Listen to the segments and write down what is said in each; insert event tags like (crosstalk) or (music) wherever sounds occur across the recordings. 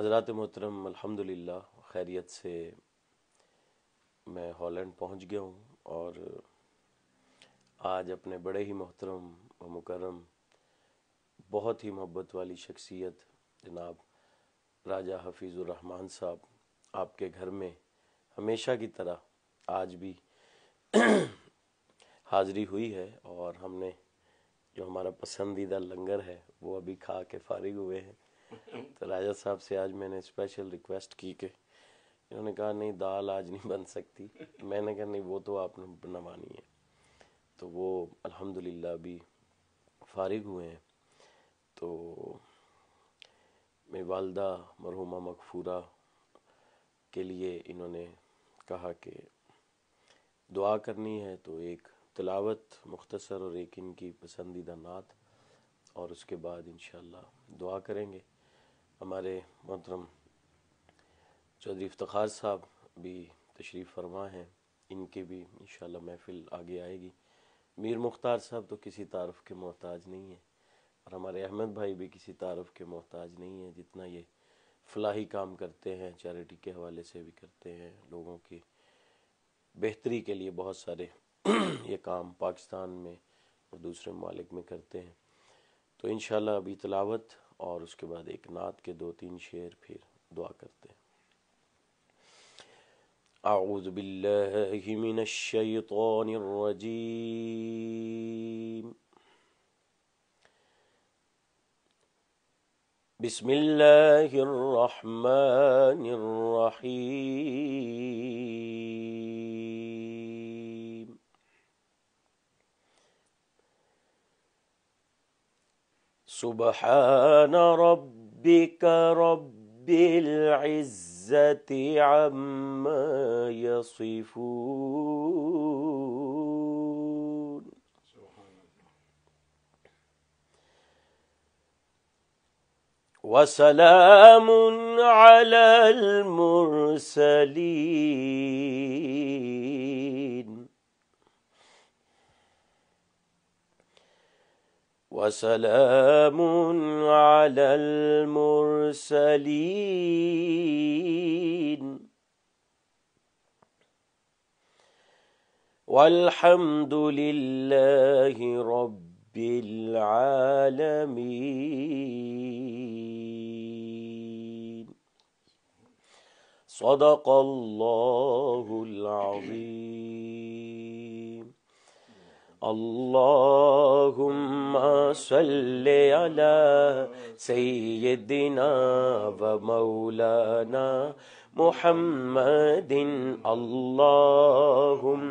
حضرات محترم الحمد خیریت سے میں ہالینڈ پہنچ گیا ہوں اور آج اپنے بڑے ہی محترم و مکرم بہت ہی محبت والی شخصیت جناب راجہ حفیظ الرحمن صاحب آپ کے گھر میں ہمیشہ کی طرح آج بھی (clears throat) حاضری ہوئی ہے اور ہم نے جو ہمارا پسندیدہ لنگر ہے وہ ابھی کھا کے فارغ ہوئے ہیں تو راجہ صاحب سے آج میں نے اسپیشل ریکویسٹ کی کہ انہوں نے کہا نہیں دال آج نہیں بن سکتی میں نے کہا نہیں وہ تو آپ نے بنوانی ہے تو وہ الحمد للہ بھی فارغ ہوئے ہیں تو والدہ مرحومہ مغفورہ کے لیے انہوں نے کہا کہ دعا کرنی ہے تو ایک تلاوت مختصر اور ایک ان کی پسندیدہ نعت اور اس کے بعد انشاءاللہ دعا کریں گے ہمارے محترم چودھری افتخار صاحب بھی تشریف فرما ہیں ان کے بھی انشاءاللہ محفل آگے آئے گی میر مختار صاحب تو کسی تعارف کے محتاج نہیں ہیں اور ہمارے احمد بھائی بھی کسی تعارف کے محتاج نہیں ہیں جتنا یہ فلاحی کام کرتے ہیں چیریٹی کے حوالے سے بھی کرتے ہیں لوگوں کی بہتری کے لیے بہت سارے (clears throat) یہ کام پاکستان میں اور دوسرے ممالک میں کرتے ہیں تو انشاءاللہ ابھی تلاوت اور اس کے بعد ایک نعت کے دو تین شعر پھر دعا کرتے اعوذ باللہ من الشیطان الرجیم بسم اللہ الرحمن الرحیم سبحان ربك رب العزة عما يصفون وسلام على المرسلين وسلام على المرسلين والحمد لله رب العالمين صدق الله العظيم اللهم سلح علی سیدنا و مولانا محمد اللہم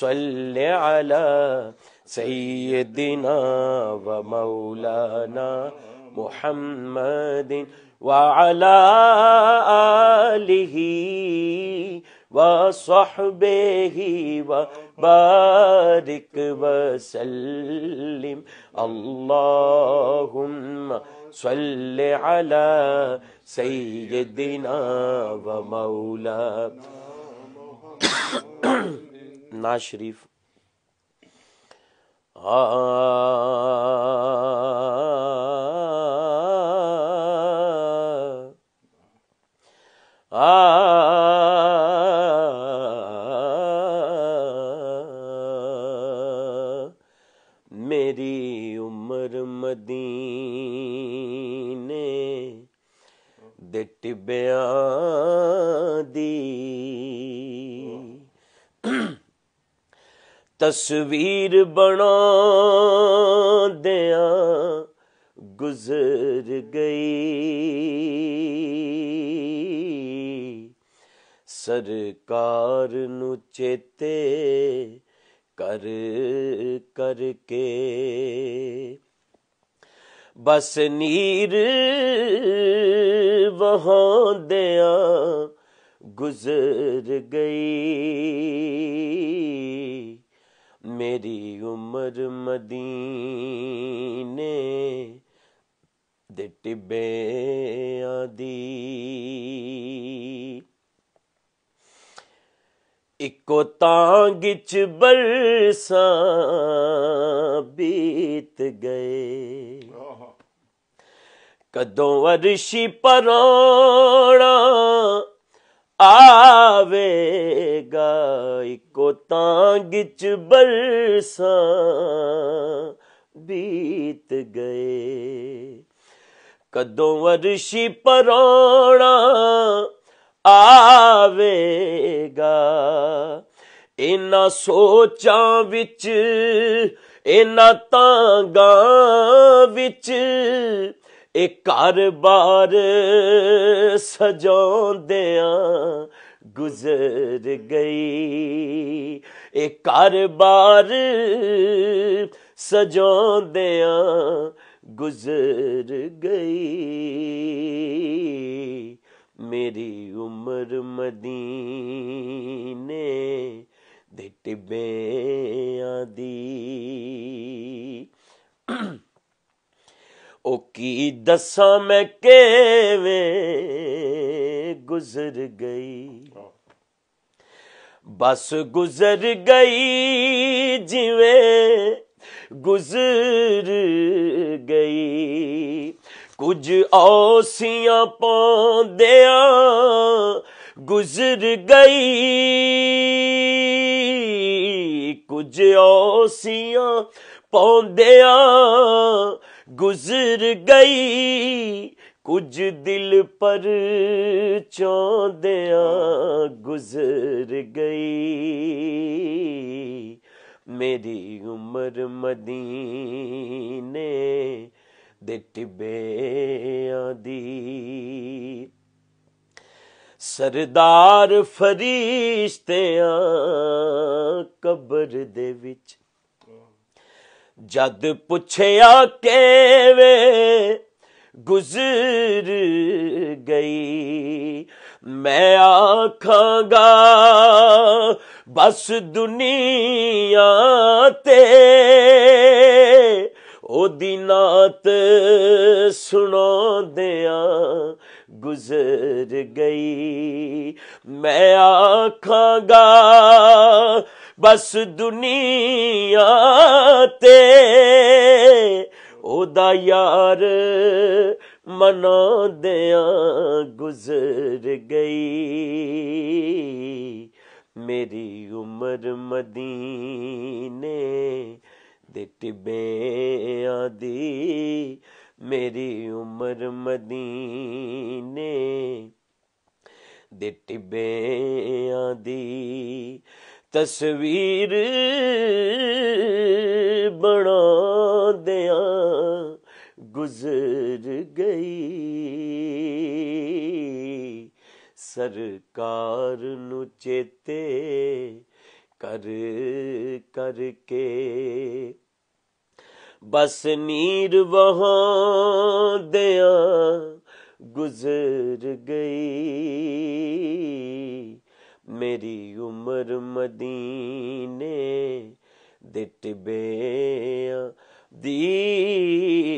سلح علی سیدنا و مولانا محمد ولا علیح وصحبه وبارك وسلم اللهم صل على سيدنا ومولا (coughs) نشریف آ ਦੇ ਟਿੱਬਿਆਂ ਦੀ ਤਸਵੀਰ ਬਣਾਉਂਦਿਆਂ ਗੁਜ਼ਰ ਗਈ ਸਰਕਾਰ ਨੂੰ ਚੇਤੇ ਕਰ ਕਰਕੇ بس نیر وہاں دیا گزر گئی میری عمر مدینے دے ٹبے آدی مدین ٹکتان گرساں بیت گئے کدوں ورشی آوے گا پڑا آکو ترساں بیت گئے کدوں ورشی پرونا آوگا انہیں سوچاں این وچ کاروبار سجو دیا گزر گئی ایک کاروبار سجو دیا گزر گئی میری عمر مدین ٹب او کی دساں میں کیوے گزر گئی بس گزر گئی جیویں گزر گئی کچھ اوسیاں اوسیا گزر گئی کچھ اوسیاں پو گزر گئی کچھ دل پر چو گزر گئی میری عمر مدینے دے دبا دی سردار فرشت قبر دے وچ ਜਦ ਪੁੱਛਿਆ ਕੇਵੇ ਗੁਜ਼ਰ ਗਈ ਮੈਂ ਆਖਾਂਗਾ ਬਸ ਦੁਨੀਆ ਤੇ ਉਹਦੀ ਨਾਤ ਸੁਣਾਉਂਦਿਆਂ ਗੁਜ਼ਰ ਗਈ ਮੈਂ ਆਖਾਂਗਾ بس دنیا تے او دا یار منا دیا گزر گئی میری عمر مدینے دے مد نبیا میری عمر مدینے دے مد ن ਤਸਵੀਰ ਬਣਾਉਂਦਿਆਂ ਗੁਜ਼ਰ ਗਈ ਸਰਕਾਰ ਨੂੰ ਚੇਤੇ ਕਰ ਕਰਕੇ ਬਸ ਨੀਰ ਵਹਾਂਦਿਆਂ ਗੁਜ਼ਰ ਗਈ میری عمر مدینے مدین دیا دی